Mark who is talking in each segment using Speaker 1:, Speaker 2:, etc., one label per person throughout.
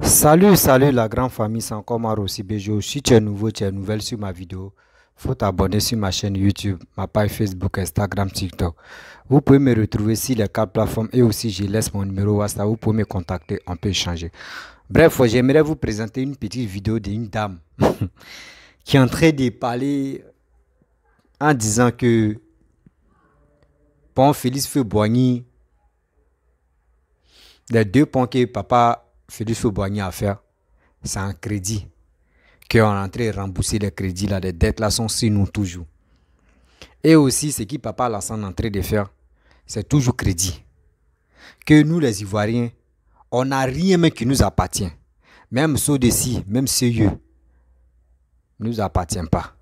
Speaker 1: Salut, salut la grande famille, c'est encore Marossi Bejo. Si tu es nouveau, tu es nouvelle sur ma vidéo, faut t'abonner sur ma chaîne YouTube, ma page Facebook, Instagram, TikTok. Vous pouvez me retrouver sur les quatre plateformes et aussi je laisse mon numéro WhatsApp, vous pouvez me contacter, on peut échanger. Bref, j'aimerais vous présenter une petite vidéo d'une dame qui est en train de parler en disant que Pont Félix Boigny les deux ponts que papa Félix Oboigny a faire. c'est un crédit. Qu'on est en train de rembourser les crédits, là, les dettes là sont sur nous toujours. Et aussi, ce qui papa là en train de faire, c'est toujours crédit. Que nous, les Ivoiriens, on n'a rien qui nous appartient. Même ceux ci, même ceux ne nous appartient pas.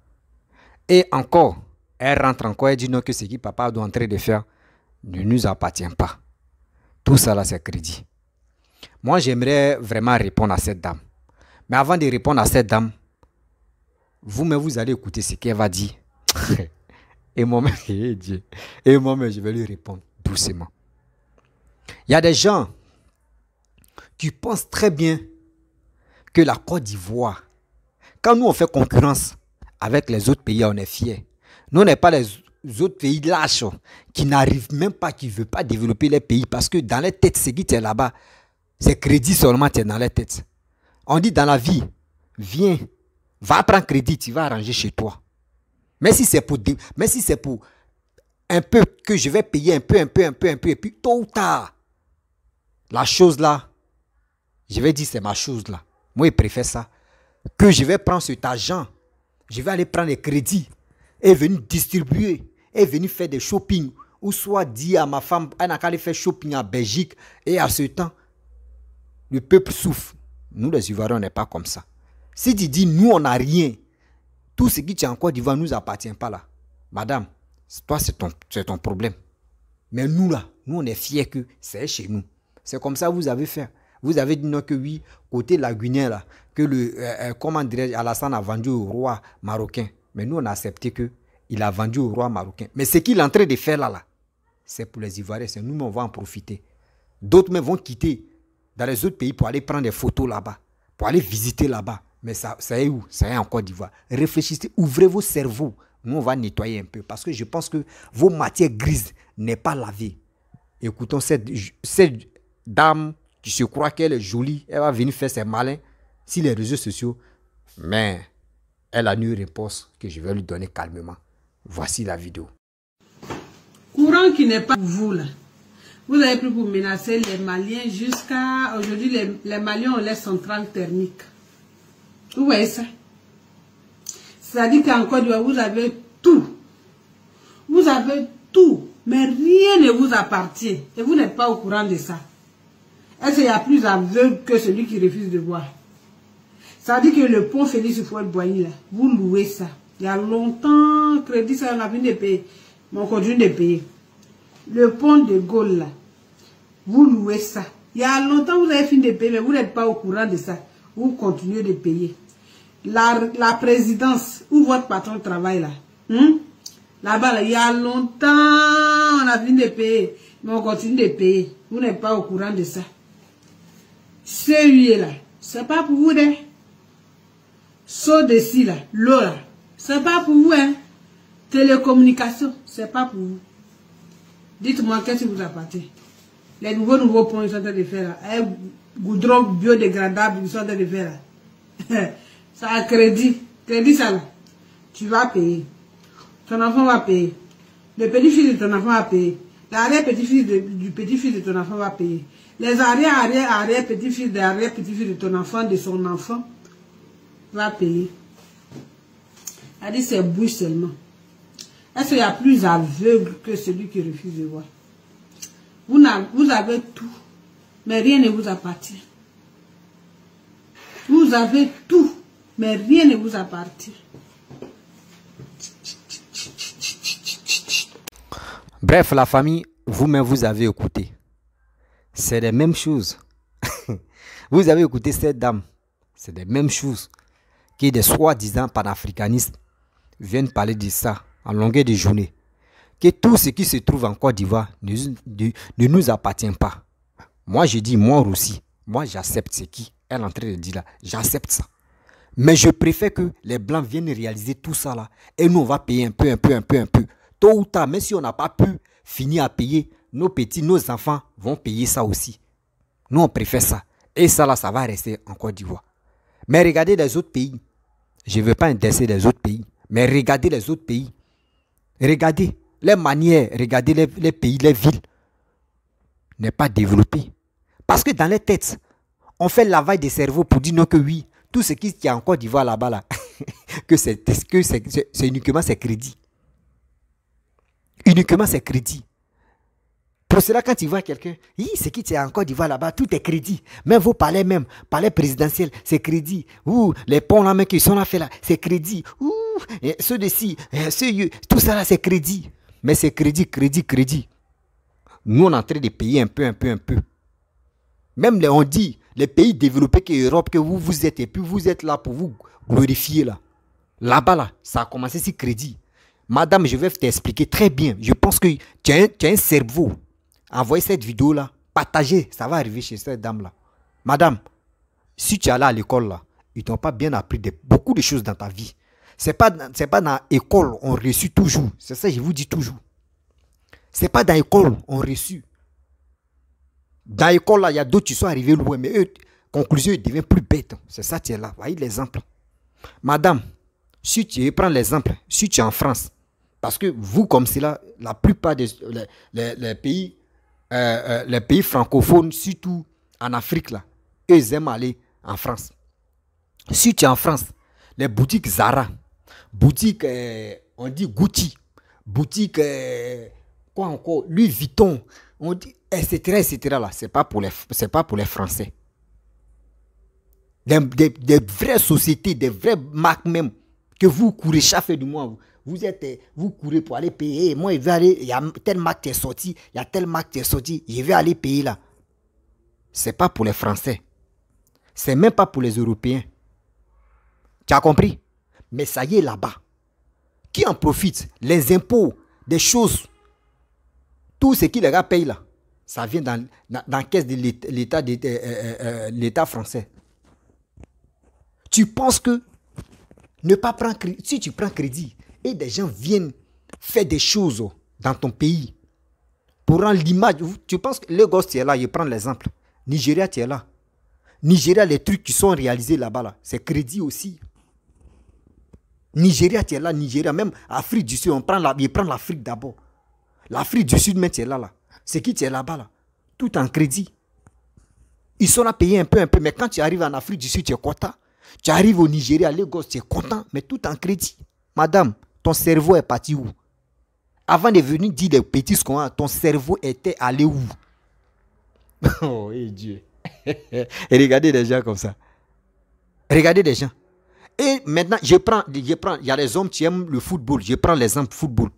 Speaker 1: Et encore, elle rentre encore et dit non que ce qui papa doit en train de faire ne nous appartient pas. Tout ça là, c'est crédit. Moi, j'aimerais vraiment répondre à cette dame. Mais avant de répondre à cette dame, vous-même, vous allez écouter ce qu'elle va dire. et moi-même, eh et moi je vais lui répondre doucement. Il y a des gens qui pensent très bien que la Côte d'Ivoire, quand nous on fait concurrence avec les autres pays, on est fiers. Nous, on n'est pas les autres pays lâches qui n'arrivent même pas, qui ne veulent pas développer les pays parce que dans les têtes, c'est qui là-bas. C'est crédit seulement, tu es dans la tête. On dit dans la vie, viens, va prendre crédit, tu vas arranger chez toi. Mais si c'est pour, mais si c'est pour un peu que je vais payer un peu, un peu, un peu, un peu, et puis tôt ou tard, la chose là, je vais dire c'est ma chose là. Moi, je préfère ça. Que je vais prendre cet argent, je vais aller prendre les crédits et venir distribuer et venir faire des shopping. Ou soit dire à ma femme, elle n'a qu'à aller faire shopping en Belgique et à ce temps, le peuple souffre. Nous, les Ivoiriens, on n'est pas comme ça. Si tu dis, nous, on n'a rien, tout ce qui tient en Côte d'Ivoire ne nous appartient pas là. Madame, toi, c'est ton, ton problème. Mais nous, là, nous, on est fiers que c'est chez nous. C'est comme ça que vous avez fait. Vous avez dit non que oui, côté Guinée là, que le, euh, euh, comment dirais-je, Alassane a vendu au roi marocain. Mais nous, on a accepté que il a vendu au roi marocain. Mais ce qu'il est en train de faire là, là c'est pour les Ivoiriens. C'est nous, on va en profiter. D'autres vont quitter dans les autres pays pour aller prendre des photos là-bas, pour aller visiter là-bas. Mais ça, ça est où Ça est en Côte d'Ivoire. Réfléchissez, ouvrez vos cerveaux. Nous, on va nettoyer un peu parce que je pense que vos matières grises n'est pas lavées. Écoutons cette, cette dame qui se croit qu'elle est jolie, elle va venir faire ses malins sur les réseaux sociaux. Mais elle a une réponse que je vais lui donner calmement. Voici la vidéo.
Speaker 2: Courant qui n'est pas vous là. Vous avez pris pour menacer les Maliens jusqu'à... Aujourd'hui, les, Maliens ont les centrales thermiques. Vous voyez ça Ça dit qu'en Côte d'Ivoire, vous avez tout. Vous avez tout, mais rien ne vous appartient. Et vous n'êtes pas au courant de ça. Est-ce qu'il y a plus aveugle que celui qui refuse de voir Ça dit que le pont Félix Fouet Boigny, là, vous louez ça. Il y a longtemps, crédit, ça, on a vu de pays, Mais on continue de payer le pont de Gaulle, là, vous louez ça. Il y a longtemps, vous avez fini de payer, mais vous n'êtes pas au courant de ça. Vous continuez de payer. La, présidence, où votre patron travaille là, hein? là-bas, il y a longtemps, on a fini de payer, mais on continue de payer. Vous n'êtes pas au courant de ça. Celui-là, ce n'est pas pour vous, hein? Saut là, l'eau là, c'est pas pour vous, hein? Télécommunication, n'est pas pour vous. Dites-moi qu'est-ce qui vous appartient. Les nouveaux nouveaux ponts, ils sont en train de faire là. Un goudron biodégradable, ils sont en train de faire ça a crédit. Crédit, ça Tu vas payer. Ton enfant va payer. Le petit-fils de ton enfant va payer. L'arrière-petit-fils du petit-fils de ton enfant va payer. Les arrières arrière arrière petit fils l'arrière, petit fils de ton enfant, de son enfant, va payer. Elle dit, c'est bouche seulement. Est-ce qu'il y a plus aveugle que celui qui refuse de voir vous, avez tout, mais rien ne vous appartient. Vous avez tout, mais rien ne vous appartient.
Speaker 1: Bref, la famille, vous-même, vous avez écouté. C'est les mêmes choses. vous avez écouté cette dame. C'est les mêmes choses. qui des soi-disant panafricanistes viennent parler de ça en longueur de journée, que tout ce qui se trouve en Côte d'Ivoire ne, nous appartient pas. Moi, je dis, moi aussi, moi j'accepte ce qui elle est en train de dire là, j'accepte ça. Mais je préfère que les Blancs viennent réaliser tout ça là. Et nous, on va payer un peu, un peu, un peu, un peu. Tôt ou tard, même si on n'a pas pu finir à payer, nos petits, nos enfants vont payer ça aussi. Nous, on préfère ça. Et ça là, ça va rester en Côte d'Ivoire. Mais regardez les autres pays. Je ne veux pas intéresser les autres pays. Mais regardez les autres pays. Regardez les manières, regardez les, pays, les villes n'est pas développé. Parce que dans les têtes, on fait la vaille des cerveaux pour dire non que oui, tout ce qu'il y a encore d'Ivoire là-bas, là, que c'est uniquement ses crédits. Uniquement ses crédits. Pour cela, quand tu vois quelqu'un, c'est qui tu es en Côte d'Ivoire là-bas, tout est crédit. Même vos palais même, palais présidentiel, c'est crédit. Ouh, les ponts là même qui sont là fait là, c'est crédit. Ouh, ceux ci, ceux tout ça là, c'est crédit. Mais c'est crédit, crédit, crédit. Nous, on est en train de payer un peu, un peu, un peu. Même les, on dit, les pays développés que l'Europe, que vous, vous êtes, et puis vous êtes là pour vous glorifier là. Là-bas, là, ça a commencé c'est crédit. Madame, je vais t'expliquer très bien. Je pense que tu as un cerveau envoyez cette vidéo-là, partagez, ça va arriver chez cette dame-là. Madame, si tu es allé à l'école là, ils t'ont pas bien appris de, beaucoup de choses dans ta vie. C'est pas pas dans l'école on reçut toujours. C'est ça je vous dis toujours. Ce n'est pas dans l'école on reçut. Dans l'école il y a d'autres qui sont arrivés loin, mais eux, conclusion, ils deviennent plus bêtes. C'est ça tu es là. Voyez l'exemple. Madame, si tu prends l'exemple, si tu es en France, parce que vous comme c'est la plupart des pays euh, euh, les pays francophones, surtout en Afrique, là, eux aiment aller en France. Si tu es en France, les boutiques Zara, boutiques, euh, on dit Gucci, boutiques, quoi encore, Louis Vuitton, on dit, etc., etc., là, c'est pas, pour les, pas pour les Français. Des, vraies sociétés, des vraies marques même, que vous courez chaque du mois, vous êtes, euh, vous courez pour aller payer. Moi, vais aller, il y a telle marque qui est sortie, il y a telle marque qui est sortie, je vais aller payer là. Ce n'est pas pour les Français. Ce n'est même pas pour les Européens. Tu as compris? Mais ça y est là-bas. Qui en profite? Les impôts, des choses. Tout ce que les gars payent là, ça vient dans, dans, la caisse de euh, euh, l'État français. Tu penses que ne pas prendre si tu prends crédit, et des gens viennent faire des choses dans ton pays pour rendre l'image. Tu penses que Lagos, tu es là, je prends l'exemple. Nigeria, tu es là. Nigeria, les trucs qui sont réalisés là-bas, là, c'est crédit aussi. Nigeria, tu es là, Nigeria, même Afrique du Sud, on prend prend l'Afrique d'abord. L'Afrique du Sud, mais tu es là, là. C'est qui tu es là-bas, là Tout en crédit. Ils sont là payés un peu, un peu, mais quand tu arrives en Afrique du Sud, tu es content. Tu arrives au Nigeria, Lagos, tu es content, mais tout en crédit. Madame, ton cerveau est parti où Avant de venir dire des petits qu'on ton cerveau était allé où Oh, et Dieu. regardez des gens comme ça. Regardez des gens. Et maintenant, je prends, je prends, il y a des hommes qui aiment le football. Je prends l'exemple football.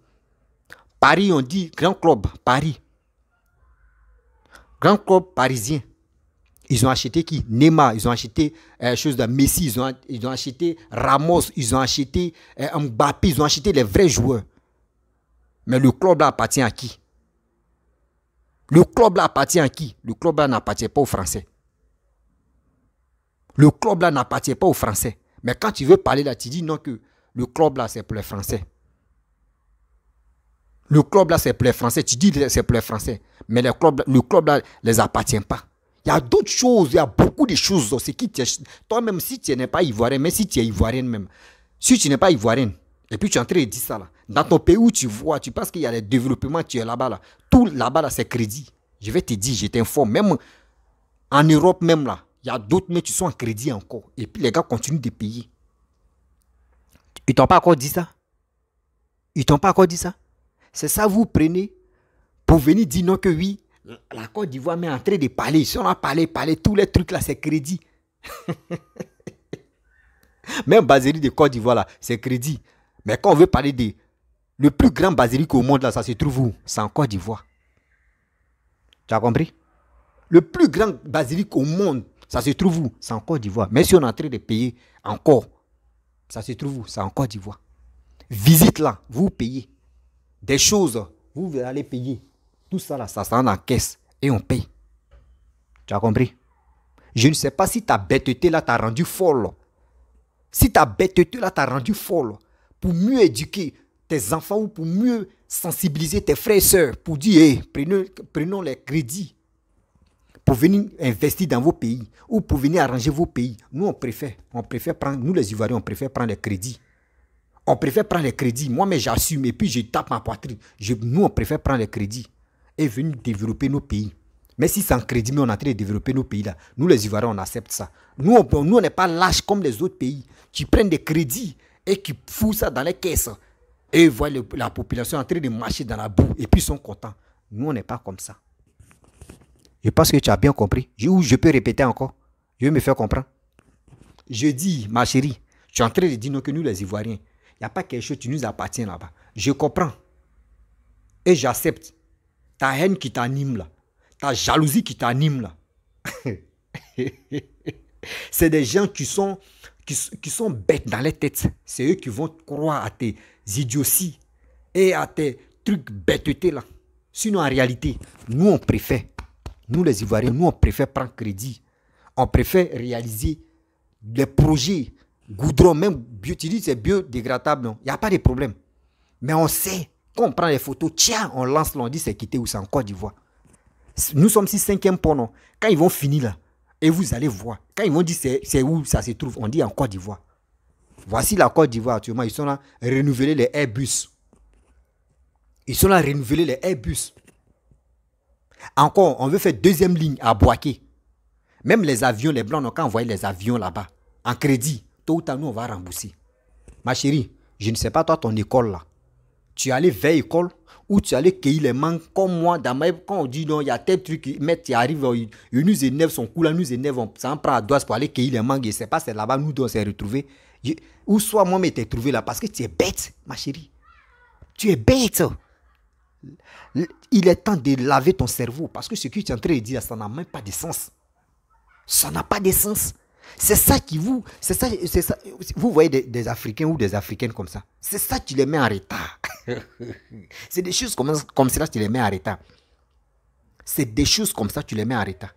Speaker 1: Paris, on dit grand club, Paris. Grand club parisien. Ils ont acheté qui Neymar, ils ont acheté euh, chose de Messi, ils ont, acheté Ramos, ils ont acheté euh, Mbappé, ils ont acheté les vrais joueurs. Mais le club là appartient à qui Le club là appartient à qui Le club là n'appartient pas aux Français. Le club là n'appartient pas aux Français. Mais quand tu veux parler là, tu dis non que le club là c'est pour les Français. Le club là c'est pour les Français. Tu dis c'est pour les Français. Mais le club, le club là ne les appartient pas. Il y a d'autres choses, il y a beaucoup de choses. qui toi-même, si tu n'es pas ivoirien, même si tu es ivoirienne même, si tu n'es pas ivoirienne, et puis tu es en train de ça là, dans ton pays où tu vois, tu penses qu'il y a des développements, tu es là-bas là, tout là-bas là, c'est crédit. Je vais te dire, je t'informe, même en Europe même là, il y a d'autres, mais tu sont en crédit encore. Et puis les gars continuent de payer. Ils t'ont pas encore dit ça Ils t'ont pas encore dit ça C'est ça, vous prenez pour venir dire non que oui, la Côte d'Ivoire mais en train de parler. Si on a parlé, parlé, tous les trucs là, c'est crédit. Même basilique de Côte d'Ivoire là, c'est crédit. Mais quand on veut parler de le plus grand basilique au monde là, ça se trouve où C'est en Côte d'Ivoire. Tu as compris Le plus grand basilique au monde, ça se trouve où C'est en Côte d'Ivoire. Mais si on est en train de payer encore, ça se trouve où C'est en Côte d'Ivoire. Visite là, vous payez. Des choses, vous allez payer. Tout ça là, ça s'en encaisse en caisse et on paye. Tu as compris Je ne sais pas si ta bêteté là t'a rendu folle. Si ta bêteté là t'a rendu folle pour mieux éduquer tes enfants ou pour mieux sensibiliser tes frères et sœurs pour dire prenons, les crédits pour venir investir dans vos pays ou pour venir arranger vos pays. Nous, on préfère, on préfère prendre, nous les Ivoiriens, on préfère prendre les crédits. On préfère prendre les crédits. Moi, mais j'assume et puis je tape ma poitrine. nous, on préfère prendre les crédits est venu développer nos pays. Mais si c'est en crédit, mais on est en train de développer nos pays là. Nous les Ivoiriens, on accepte ça. Nous, on n'est pas lâches comme les autres pays qui prennent des crédits et qui foutent ça dans les caisses. Et la population en train de marcher dans la boue et puis ils sont contents. Nous, on n'est pas comme ça. Je pense que tu as bien compris. Je, je peux répéter encore. Je vais me faire comprendre. Je dis, ma chérie, tu es en train de dire non, que nous, les Ivoiriens, il n'y a pas quelque chose qui nous appartient là-bas. Je comprends. Et j'accepte ta haine qui t'anime là, ta jalousie qui t'anime là. c'est des gens qui sont, qui, sont bêtes dans les têtes. C'est eux qui vont croire à tes idioties et à tes trucs bêtetés là. Sinon, en réalité, nous, on préfère, nous les Ivoiriens, nous, on préfère prendre crédit. On préfère réaliser des projets. Goudron, même, tu c'est biodégradable, Il n'y a pas de problème. Mais on sait quand on prend les photos, tiens, on lance, on dit c'est quitté ou c'est en Côte d'Ivoire. Nous sommes ici cinquième pour non Quand ils vont finir là, et vous allez voir, quand ils vont dire c'est où ça se trouve, on dit en Côte d'Ivoire. Voici la Côte d'Ivoire actuellement, ils sont là renouveler les Airbus. Ils sont là renouveler les Airbus. Encore, on veut faire deuxième ligne à Boaké. Même les avions, les Blancs n'ont qu'à envoyer les avions là-bas. En crédit, tôt ou tard, nous, on va rembourser. Ma chérie, je ne sais pas, toi, ton école là tu es allé vers l'école ou tu allais allé cueillir les mangues comme moi. Dans Quand on dit non, il y a tel truc, mais tu arrives, euh, nous énerve, son coup là nous énerve, on s'en prend à doigts pour aller cueillir les mangues. Et c'est pas, c'est là-bas, nous, on s'est retrouvés. Ou soit moi, mais t'es trouvé là parce que tu es bête, ma chérie. Tu es bête. Il est temps de laver ton cerveau parce que ce que tu es en train de dire, ça n'a même pas de sens. Ça n'a pas de sens. C'est ça qui vous, c'est ça, ça, vous voyez des, des Africains ou des Africaines comme ça. C'est ça qui les met en retard. C'est des choses comme, comme cela, tu les mets à l'état. C'est des choses comme ça, tu les mets à retard.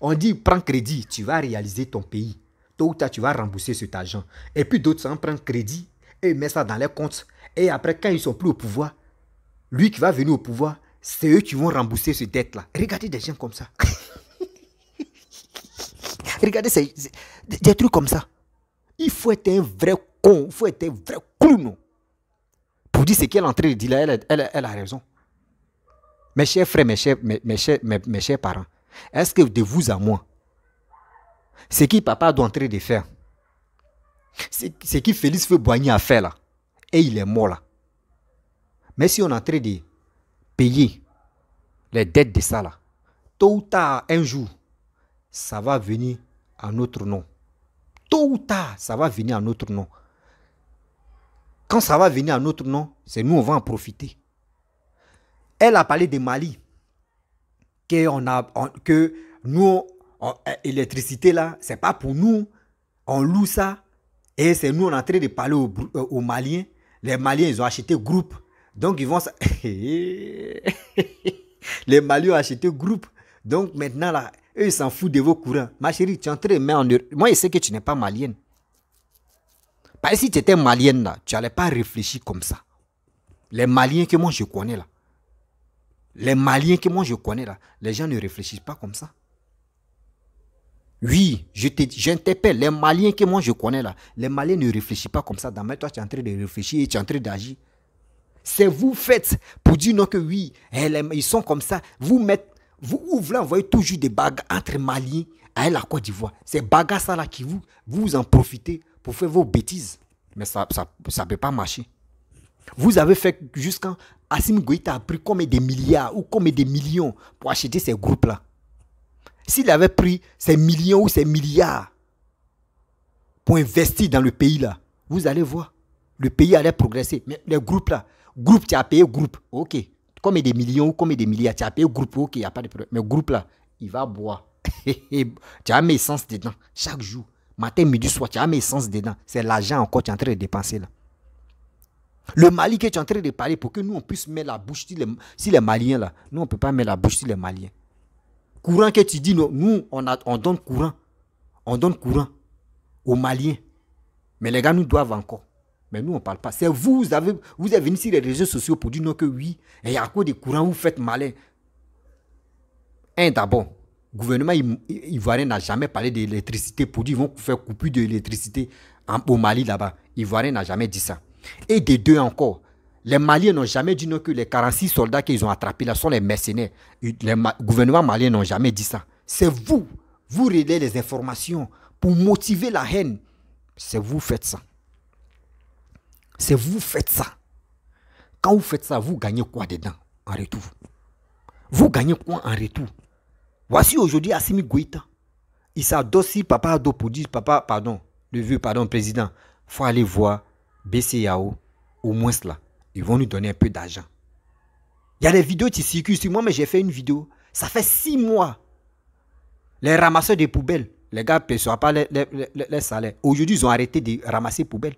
Speaker 1: On dit, prends crédit, tu vas réaliser ton pays. tout ou toi tu vas rembourser cet argent. Et puis d'autres Prends prennent crédit et mettent ça dans les comptes. Et après, quand ils sont plus au pouvoir, lui qui va venir au pouvoir, c'est eux qui vont rembourser cette dette-là. Regardez des gens comme ça. Regardez des trucs comme ça. Il faut être un vrai con, il faut être un vrai clown pour dire ce qu'elle est en train de dire elle, a raison. Mes chers frères, mes chers, parents, est-ce que de vous à moi, ce que papa doit en train de faire, ce que Félix veut boigner à faire là, et il est mort là. Mais si on est en train de payer les dettes de ça là, tôt ou tard, un jour, ça va venir à notre nom. Tôt ou tard, ça va venir à notre nom. Quand ça va venir à notre nom, c'est nous, on va en profiter. Elle a parlé de Mali. Que, on a, que nous, eh, l'électricité là, c'est pas pour nous. On loue ça. Et c'est nous, on est en train de parler aux, euh, Maliens. Les Maliens, ils ont acheté groupe. Donc, ils vont. les Maliens ont acheté groupe. Donc, maintenant, là, eux, ils s'en foutent de vos courants. Ma chérie, tu es en train de mettre en Moi, je sais que tu n'es pas malienne si tu étais malienne là, tu n'allais pas réfléchir comme ça. Les Maliens que moi je connais là, les Maliens que moi je connais là, les gens ne réfléchissent pas comme ça. Oui, je Les Maliens que moi je connais là, les Maliens ne réfléchissent pas comme ça. Dans toi, tu es en train de réfléchir et tu es en train d'agir. C'est vous faites pour dire non que oui, eh, ils sont comme ça. Vous mettez, vous, vous voyez toujours des bagues entre Maliens et la Côte d'Ivoire. Ces bagages ça là qui vous, vous en profitez pour faire vos bêtises. Mais ça ne ça, peut pas marcher. Vous avez fait jusqu'à Asim Goïta a pris combien de milliards ou combien de millions pour acheter ces groupes-là. S'il avait pris ces millions ou ces milliards pour investir dans le pays-là, vous allez voir, le pays allait progresser. Mais les groupes-là, groupe, tu as payé groupe, ok. Combien de millions ou combien de milliards, tu as payé groupe, ok, il n'y a pas de problème. Mais groupe-là, il va boire. tu as mes sens dedans chaque jour. Matin, midi, soir, tu as un essence dedans. C'est l'argent encore que tu es en train de dépenser là. Le Mali que tu es en train de parler pour que nous on puisse mettre la bouche sur les, Maliens là. Nous on ne peut pas mettre la bouche sur les Maliens. Courant que tu dis, nous, on, a, on donne courant. On donne courant aux Maliens. Mais les gars nous doivent encore. Mais nous, on ne parle pas. C'est vous, vous, avez, vous êtes venu sur les réseaux sociaux pour dire non que oui. Et à cause des courants, vous faites malin. Un d'abord, gouvernement ivoirien n'a jamais parlé d'électricité pour dire qu'ils vont faire coupure d'électricité au Mali là-bas. Ivoirien n'a jamais dit ça. Et des deux encore, les Maliens n'ont jamais dit non que les 46 soldats qu'ils ont attrapés là sont les mercenaires. Les gouvernements maliens n'ont jamais dit ça. C'est vous, vous relayez les informations pour motiver la haine. C'est vous faites ça. C'est vous faites ça. Quand vous faites ça, vous gagnez quoi dedans en retour Vous gagnez quoi en retour Voici aujourd'hui Assimi Gouita. Il s'adossit papa Ado pour dire, papa, pardon, le vieux, pardon, président, faut aller voir BCAO, au moins cela. Ils vont nous donner un peu d'argent. Il y a des vidéos qui circulent sur moi, mais j'ai fait une vidéo. Ça fait six mois. Les ramasseurs des poubelles, les gars ne perçoivent pas les, salaires. Aujourd'hui, ils ont arrêté de ramasser poubelles.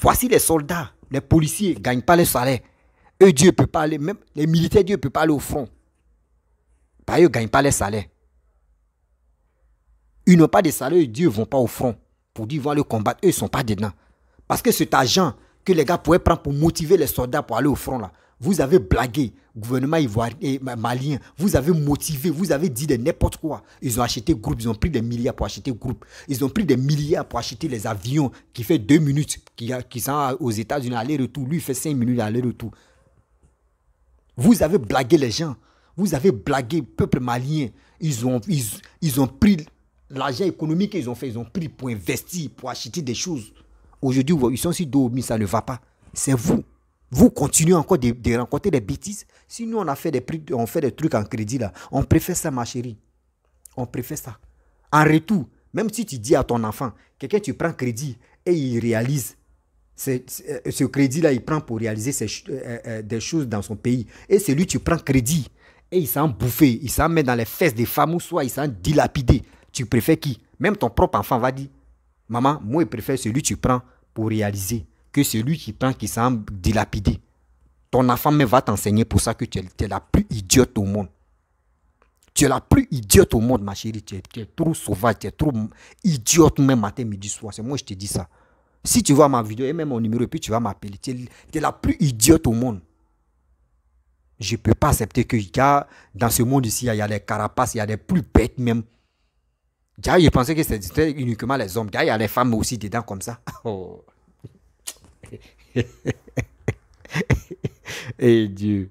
Speaker 1: Voici les soldats, les policiers ne gagnent pas les salaires. Eux, Dieu peut pas aller, même les militaires, Dieu peut pas aller au fond. Ils ne gagnent pas les salaires. Ils n'ont pas de salaire, Dieu ne vont pas au front pour dire vont le combattre. Eux, ne sont pas dedans. Parce que cet argent que les gars pourraient prendre pour motiver les soldats pour aller au front, là, vous avez blagué, gouvernement ivoirien, eh, malien, vous avez motivé, vous avez dit de n'importe quoi. Ils ont acheté groupe, ils ont pris des milliards pour acheter groupe. Ils ont pris des milliards pour acheter les avions qui fait deux minutes, qui, qui sont aux États-Unis aller-retour. Lui, fait cinq minutes aller-retour. Vous avez blagué les gens. Vous avez blagué, peuple malien. Ils ont, ils, ont pris l'argent économique qu'ils ont fait, ils ont pris pour investir, pour acheter des choses. Aujourd'hui, ils sont si dormis, ça ne va pas. C'est vous. Vous continuez encore de, rencontrer des bêtises. Si nous, on a fait des, on fait des trucs en crédit, là, on préfère ça, ma chérie. On préfère ça. En retour, même si tu dis à ton enfant, quelqu'un, tu prends crédit et il réalise. Euh, ce crédit-là, il prend pour réaliser euh, euh, des choses dans son pays. Et celui, tu prends crédit et ils s'en bouffent, ils s'en mettent dans les fesses des femmes ou soit ils s'en dilapidé. Tu préfères qui Même ton propre enfant va dire Maman, moi, je préfère celui que tu prends pour réaliser que celui qui prend qui s'en dilapidé. Ton enfant même va t'enseigner pour ça que tu es, la plus idiote au monde. Tu es la plus idiote au monde, ma chérie. Tu es, trop sauvage, tu es trop idiote même matin, midi, soir. C'est moi, je te dis ça. Si tu vois ma vidéo et même mon numéro, et puis tu vas m'appeler. tu es la plus idiote au monde. Je ne peux pas accepter que dans ce monde ici, il y a des carapaces, il y a des plus bêtes même. je pensais que c'était uniquement les hommes. il y a les femmes aussi dedans comme ça. Oh. Et Dieu,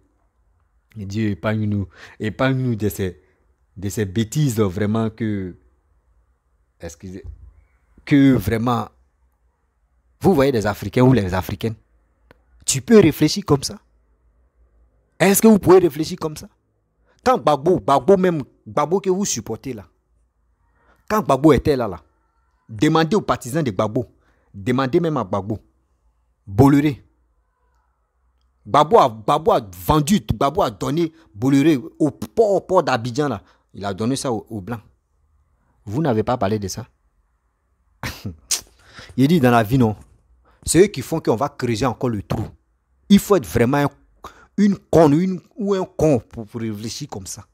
Speaker 1: Dieu épargne-nous, épargne-nous de ces, de ces bêtises vraiment que, excusez, que vraiment, vous voyez des Africains ou les Africaines, tu peux réfléchir comme ça. Est-ce que vous pouvez réfléchir comme ça Quand Babou, Babou même, Babou que vous supportez là, quand Babou était là, là, demandez aux partisans de Babou, demandez même à Babo. Bolloré. Babou a, Babou a vendu, Babou a donné Bolloré au port, d'Abidjan là. Il a donné ça aux Blancs. Vous n'avez pas parlé de ça Il dit dans la vie, non. C'est eux qui font qu'on va creuser encore le trou. Il faut être vraiment un une conne ou un con pour, réfléchir comme ça.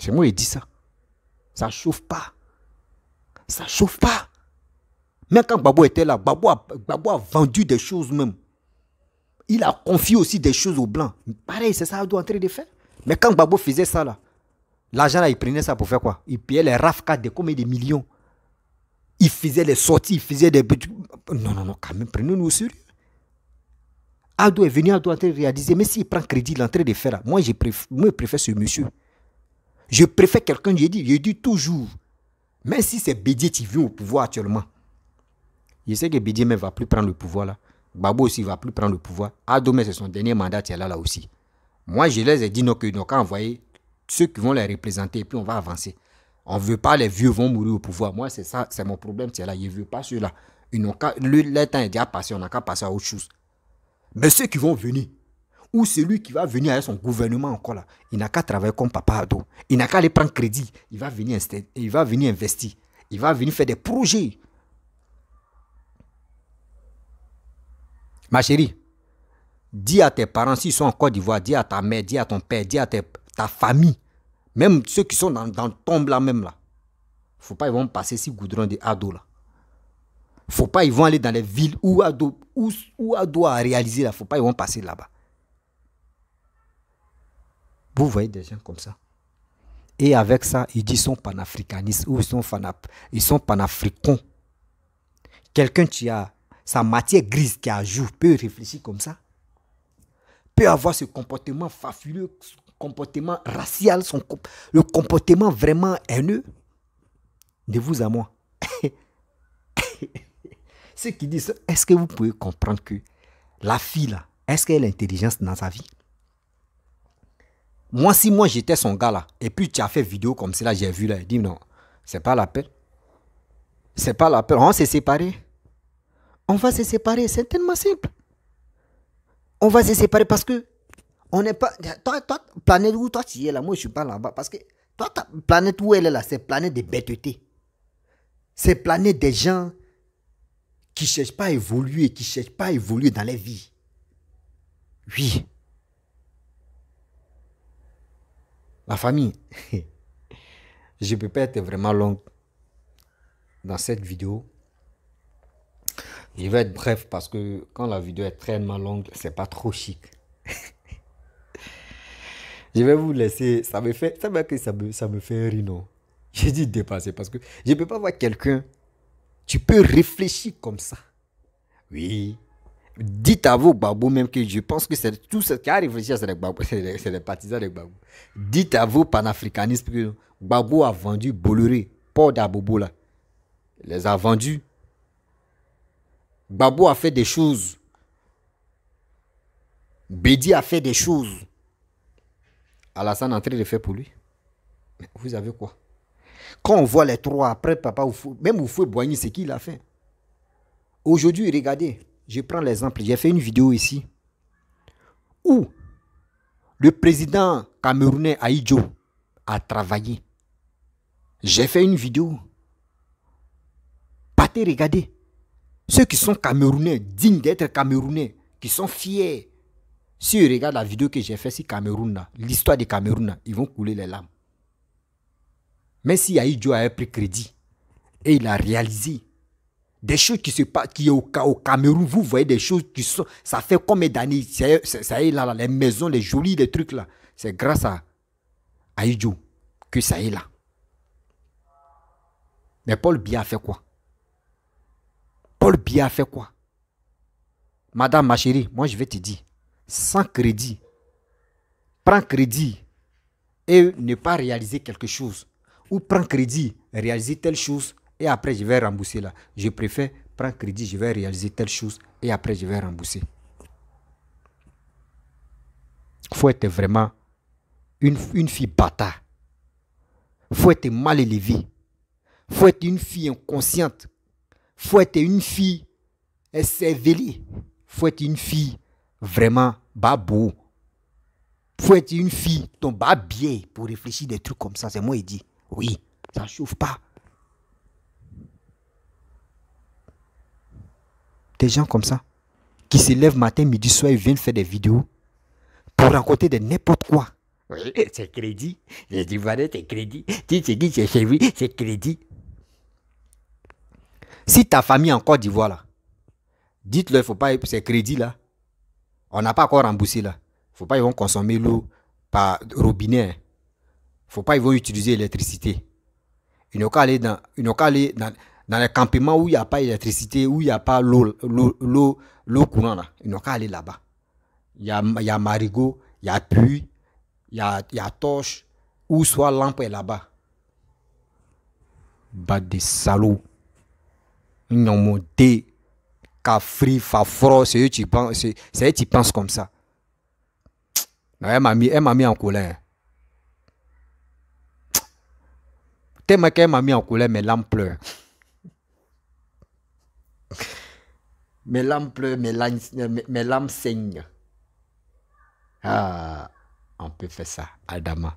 Speaker 1: Chez moi il dit ça. Ça chauffe pas. Ça ne chauffe pas. Même quand Babo était là, Babo a, vendu des choses même. Il a confié aussi des choses aux Blancs. Pareil, c'est ça qu'il doit entrer de faire. Mais quand Babo faisait ça là, l'argent là, il prenait ça pour faire quoi Il payait les RAFCA de combien de millions Il faisait les sorties, il faisait des... Non, non, non, quand même, prenez-nous au sérieux. Ado est venu, Ado en train de réaliser, mais s'il prend crédit, il est en train de faire Moi, je préfère, ce monsieur. Je préfère quelqu'un, je dis, je dis toujours, même si c'est Bédier qui vient au pouvoir actuellement, je sais que Bédier ne va plus prendre le pouvoir là. Babo aussi ne va plus prendre le pouvoir. mais c'est son dernier mandat, il est là, là aussi. Moi, je les ai dit non, n'ont qu'à envoyer ceux qui vont les représenter et puis on va avancer. On ne veut pas les vieux vont mourir au pouvoir. Moi, c'est ça, c'est mon problème, c'est là. Je ne veux pas ceux-là. le est déjà passé, on n'a qu'à passer à autre chose. Mais ceux qui vont venir, ou celui qui va venir avec son gouvernement encore là, il n'a qu'à travailler comme papa Ado. Il n'a qu'à aller prendre crédit. Il va, venir, venir investir. Il va venir faire des projets. Ma chérie, dis à tes parents s'ils sont en Côte d'Ivoire, dis à ta mère, dis à ton père, dis à ta famille, même ceux qui sont dans, le tombe là même là. Faut pas, ils vont passer si goudron de Ado là. Faut pas, ils vont aller dans les villes où Ado, où a réalisé là. Faut pas, ils vont passer là-bas. Vous voyez des gens comme ça. Et avec ça, ils disent sont panafricanistes ou ils sont, fanap, ils sont panafricains. Quelqu'un qui a sa matière grise qui a jour peut réfléchir comme ça. Peut avoir ce comportement fafuleux, ce comportement racial, son, le comportement vraiment haineux. De vous à moi. Ceux qui disent, est-ce que vous pouvez comprendre que la fille là, est-ce qu'elle a l'intelligence dans sa vie Moi, si moi j'étais son gars là, et puis tu as fait vidéo comme cela, j'ai vu là, il dit non, c'est pas la peine. C'est pas la peine, on s'est séparés. On va se séparer, c'est tellement simple. On va se séparer parce que on n'est pas. Toi, toi, planète où toi tu y es là, moi je ne suis pas là-bas. Parce que toi, ta planète où elle est là, c'est planète de bêteté. C'est planète des gens qui ne cherchent pas à évoluer, qui ne cherchent pas à évoluer dans les vies. Oui. La famille. Je ne peux pas être vraiment long dans cette vidéo. Je vais être bref parce que quand la vidéo est très longue, c'est pas trop chic. je vais vous laisser. Ça me fait, ça ça me, ça me fait rire, non J'ai dit dépasser parce que je ne peux pas voir quelqu'un tu peux réfléchir comme ça. Oui. Dites à vous, Babou, même que je pense que c'est tout ce qui a réfléchi, c'est les, c'est les, partisans de Babou. Dites à vous, panafricanistes que Babou a vendu Bolloré, port d'Abobo là. Les a vendus. Babou a fait des choses. Bédi a fait des choses. Alassane est en train de faire pour lui. vous avez quoi quand on voit les trois après, papa, Oufou, même Oufou Boigny, c'est qui il a fait. Aujourd'hui, regardez, je prends l'exemple, j'ai fait une vidéo ici où le président camerounais Aïdjo a travaillé. J'ai fait une vidéo. Partez regardez. Ceux qui sont camerounais, dignes d'être camerounais, qui sont fiers. Si ils regardent la vidéo que j'ai faite sur Cameroun, l'histoire du Cameroun, ils vont couler les larmes. Mais si Aïdjo avait pris crédit et il a réalisé des choses qui se passent, qui au, au Cameroun, vous voyez des choses qui sont, ça fait combien d'années, ça est là, les maisons, les jolies, les trucs là. C'est grâce à Aïdjo que ça est là. Mais Paul Biya a fait quoi Paul Biya a fait quoi Madame, ma chérie, moi je vais te dire, sans crédit, prends crédit et ne pas réaliser quelque chose, ou prends crédit, réaliser telle chose et après je vais rembourser là. Je préfère prendre crédit, je vais réaliser telle chose et après je vais rembourser. Faut être vraiment une, une fille bâtard. Faut être mal élevée. Faut être une fille inconsciente. Faut être une fille Il Faut être une fille vraiment babou. Faut être une fille, ton bien pour réfléchir des trucs comme ça. C'est moi qui dis. Oui, ça ne chauffe pas. Des gens comme ça, qui se lèvent matin, midi, soir, ils viennent faire des vidéos pour raconter de n'importe quoi. c'est crédit. Les Ivoiriens, c'est crédit. Tu dis, c'est lui, c'est crédit. Si ta famille encore en Côte d'Ivoire, dites-leur, faut pas, ces crédit, là on n'a pas encore remboursé, là. faut pas, ils vont consommer l'eau par robinet. Hein faut pas, ils vont utiliser l'électricité. Ils n'ont qu'à aller, dans, ils n'ont qu'à aller dans, dans, les campements où il n'y a pas d'électricité, où il n'y a pas l'eau, l'eau, l'eau courante. Ils n'ont qu'à aller là-bas. Il y a, y marigot, il y a puits, il y a, y a torche, ou soit lampe est là-bas. Bah des salauds. Ils ont monté, cafri, fafro, c'est eux c'est, eux qui pensent comme ça. elle m'a mis, elle m'a mis en colère. Tellement qu'elle m'a mis en colère, mes larmes pleurent. mes lames pleurent, mes larmes, mes saignent. Ah, on peut faire ça, Adama.